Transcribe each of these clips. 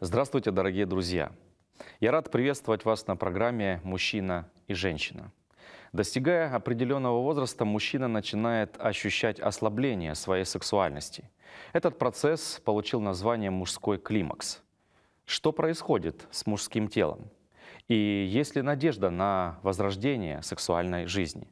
Здравствуйте, дорогие друзья! Я рад приветствовать вас на программе «Мужчина и женщина». Достигая определенного возраста, мужчина начинает ощущать ослабление своей сексуальности. Этот процесс получил название «мужской климакс». Что происходит с мужским телом? И есть ли надежда на возрождение сексуальной жизни?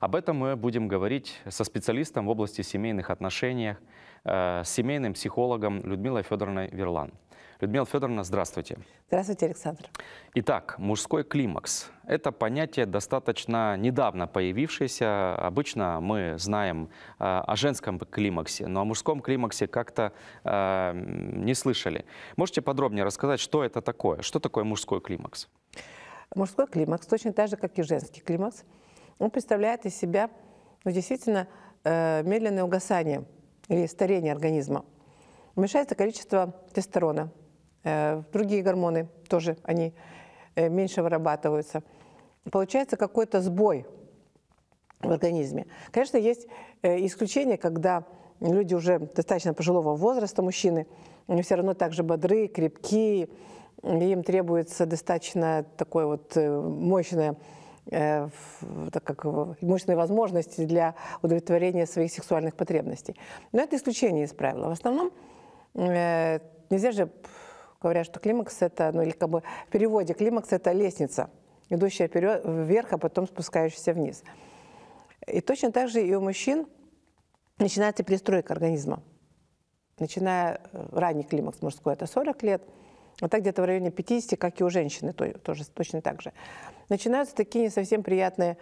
Об этом мы будем говорить со специалистом в области семейных отношений, э, с семейным психологом Людмилой Федоровной Верлан. Людмила Федоровна, здравствуйте. Здравствуйте, Александр. Итак, мужской климакс. Это понятие достаточно недавно появившееся. Обычно мы знаем э, о женском климаксе, но о мужском климаксе как-то э, не слышали. Можете подробнее рассказать, что это такое? Что такое мужской климакс? Мужской климакс, точно так же, как и женский климакс, он представляет из себя ну, действительно э, медленное угасание или старение организма. Уменьшается количество тестостерона, Э, другие гормоны тоже, они э, меньше вырабатываются. Получается какой-то сбой в организме. Конечно, есть э, исключения, когда люди уже достаточно пожилого возраста, мужчины, они все равно также бодры, крепкие, им требуется достаточно такой вот мощная, так как мощные возможности для удовлетворения своих сексуальных потребностей. Но это исключение из правила. В основном нельзя же говорят, что климакс это, ну или как бы в переводе климакс это лестница, идущая вперед, вверх, а потом спускающаяся вниз. И точно так же и у мужчин начинается перестройка организма. Начиная э, ранний климакс мужской, это 40 лет, а так где-то в районе 50, как и у женщины, то, тоже точно так же. Начинаются такие не совсем приятные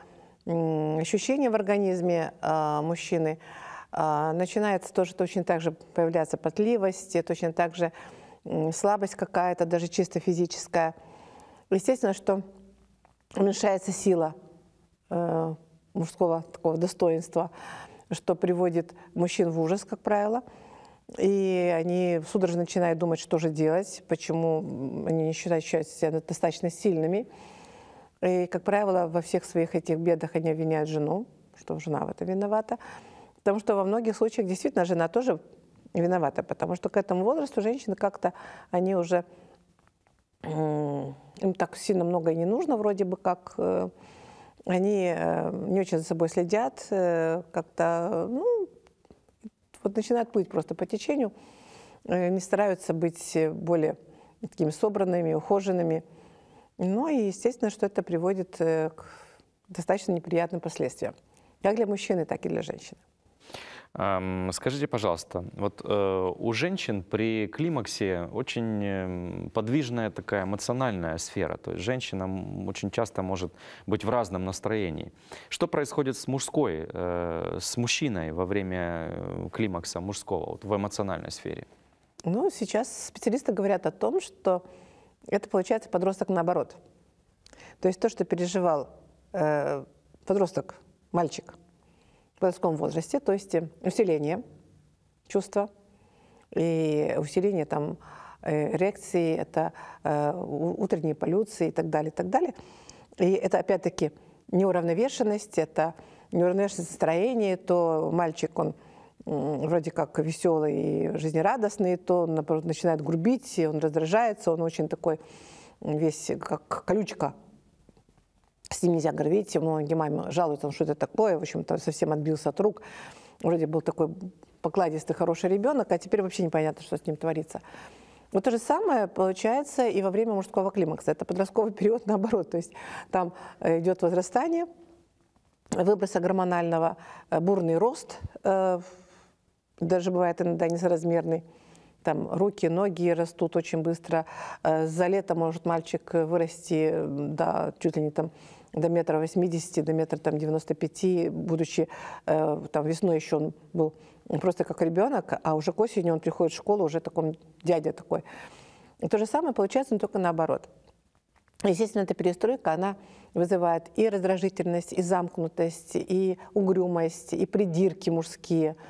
ощущения в организме э, мужчины. Э, начинается тоже точно так же появляться потливость, точно так же слабость какая-то, даже чисто физическая. Естественно, что уменьшается сила э, мужского такого достоинства, что приводит мужчин в ужас, как правило. И они судорожно начинают думать, что же делать, почему они не считают себя достаточно сильными. И, как правило, во всех своих этих бедах они обвиняют жену, что жена в этом виновата. Потому что во многих случаях действительно жена тоже виновата, потому что к этому возрасту женщины как-то, они уже, им так сильно много и не нужно вроде бы как, э, они э, не очень за собой следят, э, как-то, ну, вот начинают плыть просто по течению, не стараются быть более такими собранными, ухоженными. Ну и естественно, что это приводит к достаточно неприятным последствиям, как для мужчины, так и для женщины. Скажите, пожалуйста, вот э, у женщин при климаксе очень эм, подвижная такая эмоциональная сфера, то есть женщина очень часто может быть в разном настроении. Что происходит с мужской, э, с мужчиной во время климакса мужского вот в эмоциональной сфере? Ну, сейчас специалисты говорят о том, что это получается подросток наоборот. То есть то, что переживал э, подросток, мальчик – в подростковом возрасте, то есть э, усиление чувства и усиление там э, реакции, это э, утренние полюции и так далее, и так далее. И это опять-таки неуравновешенность, это неуравновешенность настроения, то мальчик, он вроде как веселый и жизнерадостный, то он, наоборот, начинает грубить, он раздражается, он очень такой весь как колючка с ним нельзя говорить. Видите, многие маме жалуются, что это такое, в общем-то, совсем отбился от рук. Вроде был такой покладистый, хороший ребенок, а теперь вообще непонятно, что с ним творится. Вот то же самое получается и во время мужского климакса. Это подростковый период наоборот. То есть там э, идет возрастание выброса гормонального, э, бурный рост, э, даже бывает иногда несоразмерный, там руки, ноги растут очень быстро. Э, за лето может мальчик э, вырасти э, до чуть ли не там до метра 80, до метра там, 95, будучи там весной еще он был просто как ребенок, а уже к осени он приходит в школу уже таком дядя такой. И то же самое получается, но только наоборот. Естественно, эта перестройка, она вызывает и раздражительность, и замкнутость, и угрюмость, и придирки мужские –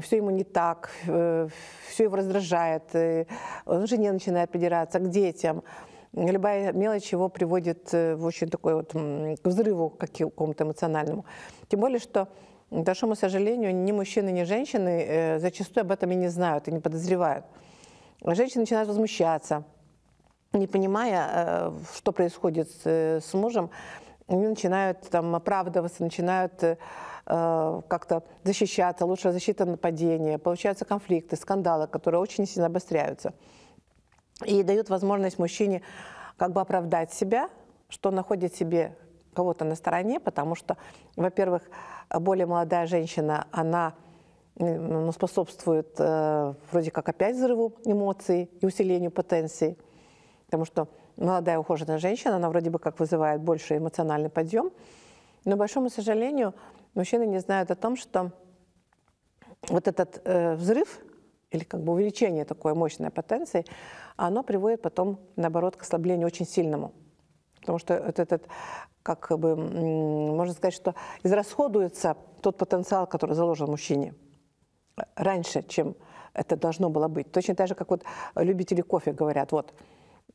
все ему не так, э, все его раздражает, э, он уже не начинает придираться, к детям. Любая мелочь его приводит э, в очень такой вот к взрыву какому-то эмоциональному. Тем более, что к большому сожалению, ни мужчины, ни женщины зачастую об этом и не знают, и не подозревают. Женщины начинают возмущаться, не понимая, что происходит с мужем, они начинают там оправдываться, начинают Э, как-то защищаться, лучшая защита нападения, получаются конфликты, скандалы, которые очень сильно обостряются. И дают возможность мужчине как бы оправдать себя, что находит себе кого-то на стороне, потому что, во-первых, более молодая женщина, она ну, способствует э, вроде как опять взрыву эмоций и усилению потенции, потому что молодая ухоженная женщина, она вроде бы как вызывает больше эмоциональный подъем, но, большому сожалению, мужчины не знают о том, что вот этот э, взрыв или как бы увеличение такой мощной потенции, оно приводит потом, наоборот, к ослаблению очень сильному. Потому что вот этот, как бы, можно сказать, что израсходуется тот потенциал, который заложен мужчине э, раньше, чем это должно было быть. Точно так же, как вот любители кофе говорят, вот,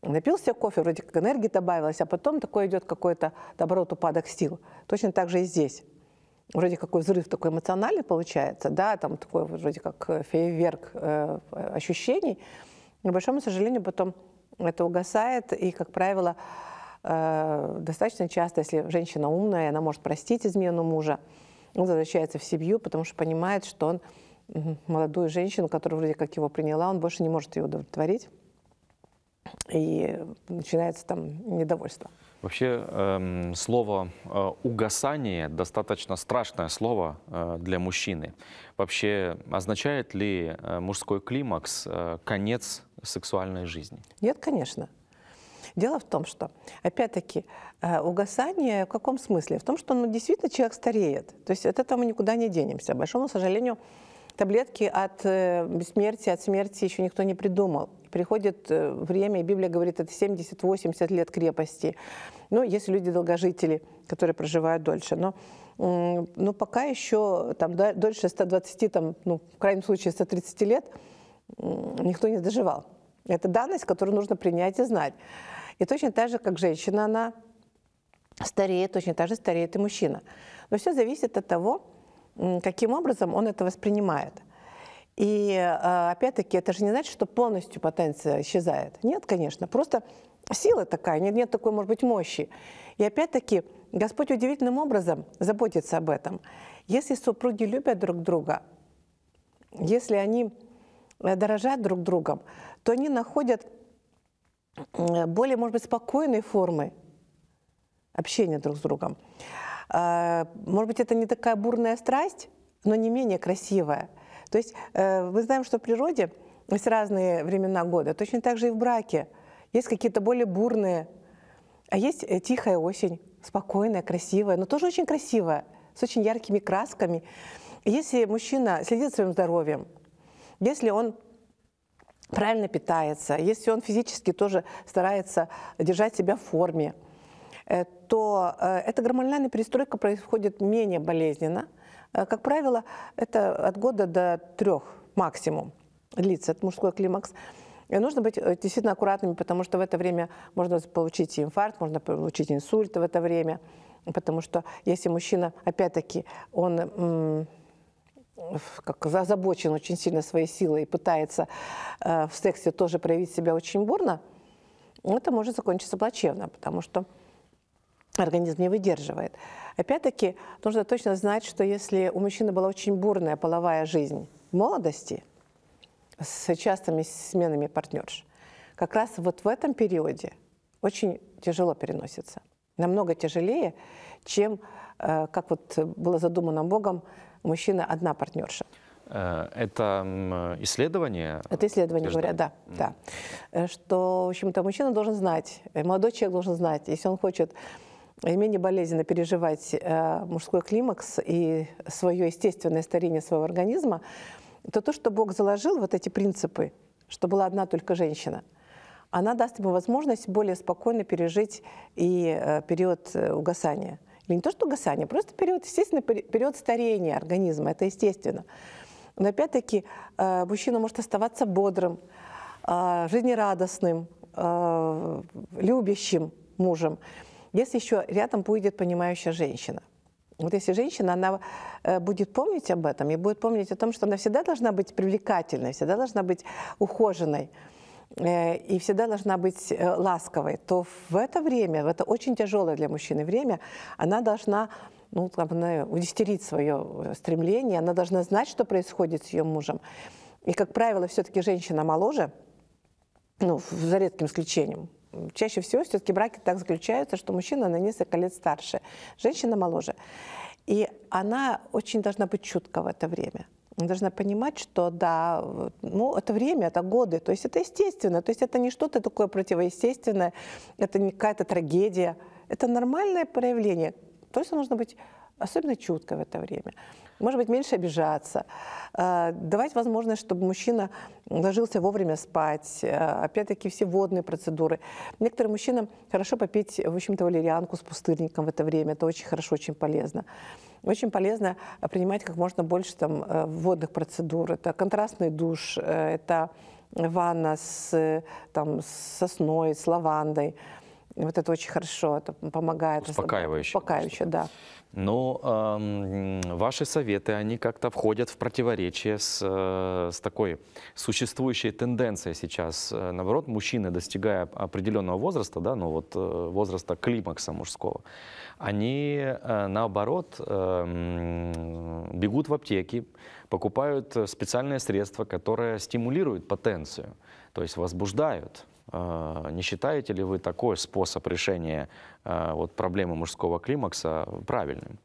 напился кофе, вроде как энергии добавилось, а потом такое идет какой-то, наоборот, упадок сил. Точно так же и здесь вроде какой взрыв такой эмоциональный получается, да, там такой вроде как э, фейерверк э, э, ощущений, но, к большому сожалению, потом это угасает, и, как правило, э, достаточно часто, если женщина умная, она может простить измену мужа, он возвращается в семью, потому что понимает, что он молодую женщину, которая вроде как его приняла, он больше не может ее удовлетворить, и начинается там недовольство. Вообще эм, слово э, «угасание» достаточно страшное слово э, для мужчины. Вообще означает ли э, мужской климакс э, конец сексуальной жизни? Нет, конечно. Дело в том, что, опять-таки, э, угасание в каком смысле? В том, что ну, действительно человек стареет. То есть от этого мы никуда не денемся. К большому сожалению, таблетки от бессмертия, э, от смерти еще никто не придумал. Приходит э, время, и Библия говорит, это 70-80 лет крепости. Ну, если люди долгожители, которые проживают дольше. Но, но ну, пока еще там, дольше 120, там, ну, в крайнем случае 130 лет, никто не доживал. Это данность, которую нужно принять и знать. И точно так же, как женщина, она стареет, точно так же стареет и мужчина. Но все зависит от того, каким образом он это воспринимает. И э, опять-таки, это же не значит, что полностью потенция исчезает. Нет, конечно, просто сила такая, нет, нет такой, может быть, мощи. И опять-таки, Господь удивительным образом заботится об этом. Если супруги любят друг друга, если они э, дорожат друг другом, то они находят э, более, может быть, спокойные формы общения друг с другом. А, может быть, это не такая бурная страсть, но не менее красивая. То есть э, мы знаем, что в природе есть разные времена года. Точно так же и в браке. Есть какие-то более бурные, а есть э, тихая осень, спокойная, красивая, но тоже очень красивая, с очень яркими красками. Если мужчина следит за своим здоровьем, если он правильно питается, если он физически тоже старается держать себя в форме, Э, то э, эта гормональная перестройка происходит менее болезненно. Э, как правило, это от года до трех максимум длится, это мужской климакс. И нужно быть действительно аккуратными, потому что в это время можно получить инфаркт, можно получить инсульт в это время. Потому что если мужчина, опять-таки, он как озабочен очень сильно своей силой и пытается э, в сексе тоже проявить себя очень бурно, это может закончиться плачевно, потому что организм не выдерживает. Опять-таки, нужно точно знать, что если у мужчины была очень бурная половая жизнь в молодости с частыми сменами партнерш, как раз вот в этом периоде очень тяжело переносится. Намного тяжелее, чем, э, как вот было задумано Богом, мужчина одна партнерша. Э, это исследование? Это исследование, говорят, да, да. Э, что, в общем-то, мужчина должен знать, молодой человек должен знать, если он хочет и э, менее болезненно переживать э, мужской климакс и свое естественное старение своего организма, то то, что Бог заложил вот эти принципы, что была одна только женщина, она даст ему возможность более спокойно пережить и э, период угасания. Или не то, что угасание, просто период, естественно, период старения организма, это естественно. Но опять-таки мужчина может оставаться бодрым, жизнерадостным, любящим мужем. Если еще рядом будет понимающая женщина, вот если женщина, она э, будет помнить об этом и будет помнить о том, что она всегда должна быть привлекательной, всегда должна быть ухоженной э, и всегда должна быть э, ласковой, то в это время, в это очень тяжелое для мужчины время, она должна ну, там, она удестерить свое стремление, она должна знать, что происходит с ее мужем. И, как правило, все-таки женщина моложе, ну, за редким исключением, чаще всего все-таки браки так заключаются, что мужчина на несколько лет старше, женщина моложе. И она очень должна быть чутка в это время. Она должна понимать, что да, ну, это время, это годы, то есть это естественно, то есть это не что-то такое противоестественное, это не какая-то трагедия, это нормальное проявление. То есть нужно быть особенно чутко в это время. Может быть, меньше обижаться, а, давать возможность, чтобы мужчина ложился вовремя спать, э, опять-таки все водные процедуры. Некоторым мужчинам хорошо попить, в общем-то, валерианку с пустырником в это время, это очень хорошо, очень полезно. Очень полезно принимать как можно больше там, э, водных процедур. Это контрастный душ, э, это ванна с, там, с сосной, с лавандой. Вот это очень хорошо, это помогает. Успокаивающе. Успокаивающе, да. Но ну, э, ваши советы, они как-то входят в противоречие с, э, с такой существующей тенденцией сейчас. Э, наоборот, мужчины, достигая определенного возраста, да, ну вот э, возраста климакса мужского, они наоборот э, бегут в аптеки, покупают специальные средства, которые стимулируют потенцию, то есть возбуждают. А, не считаете ли вы такой способ решения а, вот, проблемы мужского климакса правильным?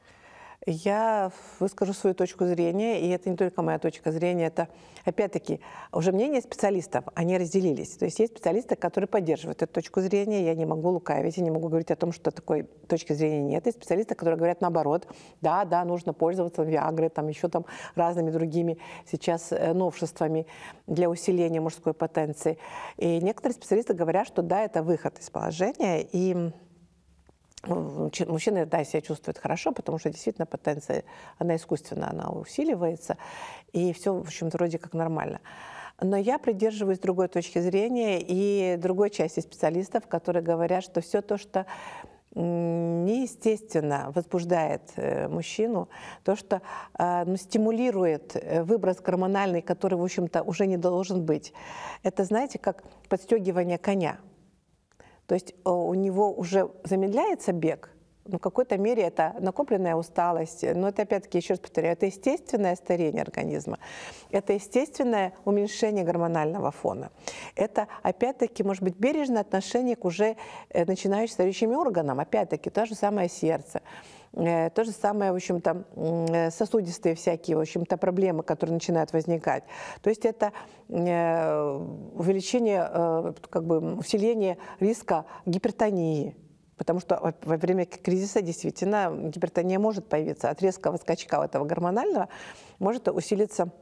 я выскажу свою точку зрения, и это не только моя точка зрения, это, опять-таки, уже мнение специалистов, они разделились. То есть есть специалисты, которые поддерживают эту точку зрения, я не могу лукавить, я не могу говорить о том, что такой точки зрения нет. Есть специалисты, которые говорят наоборот, да, да, нужно пользоваться Виагрой, там еще там разными другими сейчас э, новшествами для усиления мужской потенции. И некоторые специалисты говорят, что да, это выход из положения, и Мужчина, да, себя чувствует хорошо, потому что действительно потенция, она искусственно, она усиливается, и все, в общем-то, вроде как нормально. Но я придерживаюсь другой точки зрения и другой части специалистов, которые говорят, что все то, что неестественно возбуждает э, мужчину, то, что а, ну, стимулирует э, выброс гормональный, который, в общем-то, уже не должен быть. Это, знаете, как подстегивание коня – то есть э, у него уже замедляется бег, но в какой-то мере это накопленная усталость, но это опять-таки, еще раз повторяю, это естественное старение организма, это естественное уменьшение гормонального фона, это опять-таки, может быть, бережное отношение к уже э, начинающим стареющим органам, опять-таки, то же самое сердце. Э, то же самое, в общем-то, э, сосудистые всякие, в общем-то, проблемы, которые начинают возникать. То есть это э, увеличение, как бы усиление риска гипертонии, Потому что во время кризиса действительно гипертония может появиться. От резкого скачка этого гормонального может усилиться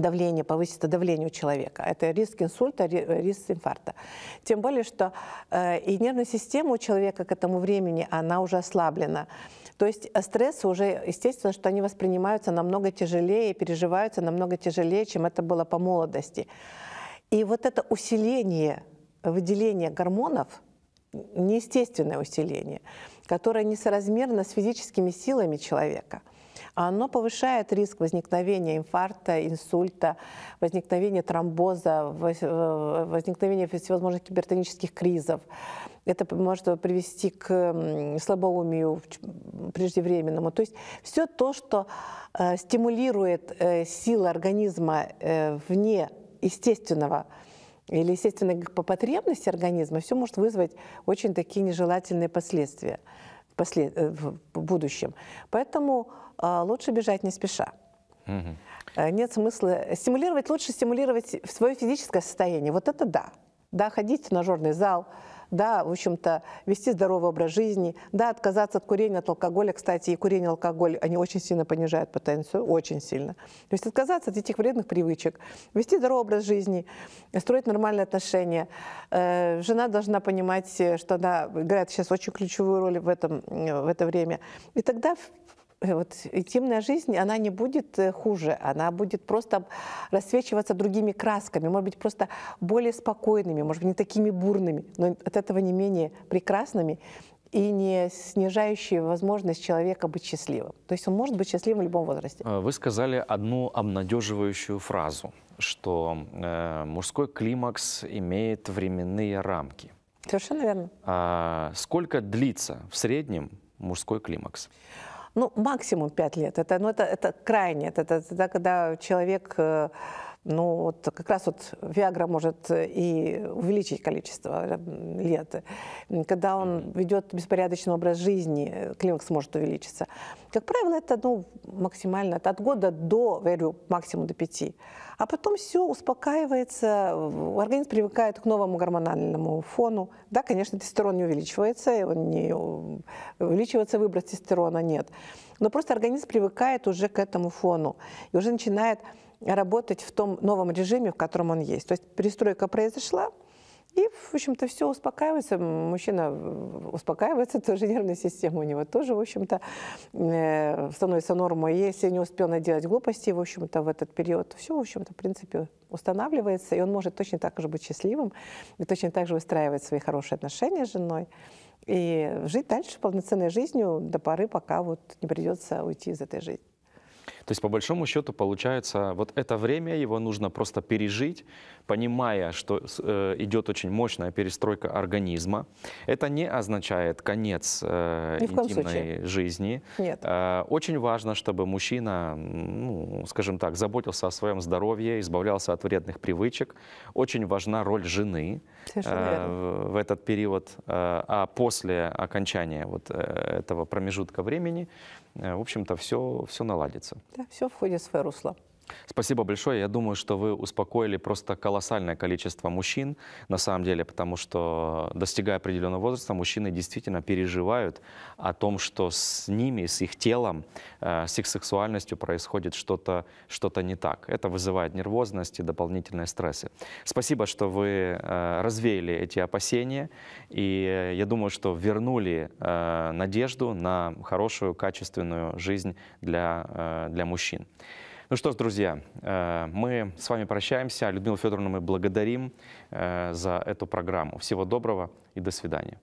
давление, повысится давление у человека. Это риск инсульта, риск инфаркта. Тем более, что э, и нервная система у человека к этому времени, она уже ослаблена. То есть э, стрессы уже, естественно, что они воспринимаются намного тяжелее, переживаются намного тяжелее, чем это было по молодости. И вот это усиление выделения гормонов, неестественное усиление, которое несоразмерно с физическими силами человека – оно повышает риск возникновения инфаркта, инсульта, возникновения тромбоза, э, возникновения всевозможных кибертонических кризов. Это может привести к слабоумию преждевременному. То есть все то, что э, стимулирует э, силы организма вне естественного или естественной по потребности организма, все может вызвать очень такие нежелательные последствия в будущем. Поэтому а, лучше бежать не спеша. Угу. Нет смысла стимулировать, лучше стимулировать свое физическое состояние. Вот это да. Да, ходить в тренажерный зал, да, в общем-то, вести здоровый образ жизни, да, отказаться от курения, от алкоголя, кстати, и курение, и алкоголь, они очень сильно понижают потенцию, очень сильно. То есть отказаться от этих вредных привычек, вести здоровый образ жизни, строить нормальные отношения. Э, жена должна понимать, э, что она играет сейчас очень ключевую роль в, этом, в это время. И тогда Э, вот интимная жизнь, она не будет э, хуже, она будет просто рассвечиваться другими красками, может быть, просто более спокойными, может быть, не такими бурными, но от этого не менее прекрасными и не снижающие возможность человека быть счастливым. То есть он может быть счастливым в любом возрасте. Э, вы сказали одну обнадеживающую фразу, что э, мужской климакс имеет временные рамки. Совершенно верно. А сколько длится в среднем мужской климакс? ну, максимум 5 лет. Это, ну, это, это крайне, это, это тогда, когда человек э, ну, вот как раз вот Виагра может э, и увеличить количество э, лет. Когда он ведет беспорядочный образ жизни, э, климакс может увеличиться. Как правило, это ну, максимально от года до, говорю, максимум до пяти. А потом все успокаивается, организм привыкает к новому гормональному фону. Да, конечно, тестостерон не увеличивается, он не увеличивается выброс тестостерона, нет. Но просто организм привыкает уже к этому фону и уже начинает работать в том новом режиме, в котором он есть. То есть перестройка произошла, и, в общем-то, все успокаивается. Мужчина э, успокаивается, тоже нервная система у него тоже, в общем-то, э, становится нормой. Если не успел наделать глупости, в общем-то, в этот период, все, в общем-то, в принципе, устанавливается, и он может точно так же быть счастливым, и точно так же выстраивать свои хорошие отношения с женой, и жить дальше полноценной жизнью до поры, пока вот не придется уйти из этой жизни. То есть, по большому счету, получается, вот это время его нужно просто пережить, понимая, что э, идет очень мощная перестройка организма. Это не означает конец э, интимной жизни. Нет. Э, очень важно, чтобы мужчина, ну, скажем так, заботился о своем здоровье, избавлялся от вредных привычек. Очень важна роль жены э, в этот период. Э, а после окончания вот э, этого промежутка времени, э, в общем-то, все, все наладится. Да, все входит в свое русло. Спасибо большое. Я думаю, что вы успокоили просто колоссальное количество мужчин, на самом деле, потому что, достигая определенного возраста, мужчины действительно переживают о том, что с ними, с их телом, э, с их сексуальностью происходит что-то что, -то, не так. Это вызывает нервозность и дополнительные стрессы. Спасибо, что вы э, развеяли эти опасения, и я думаю, что вернули э, надежду на хорошую, качественную жизнь для, для мужчин. Ну что ж, друзья, э, мы с вами прощаемся. Людмилу Федоровну мы благодарим э, за эту программу. Всего доброго и до свидания.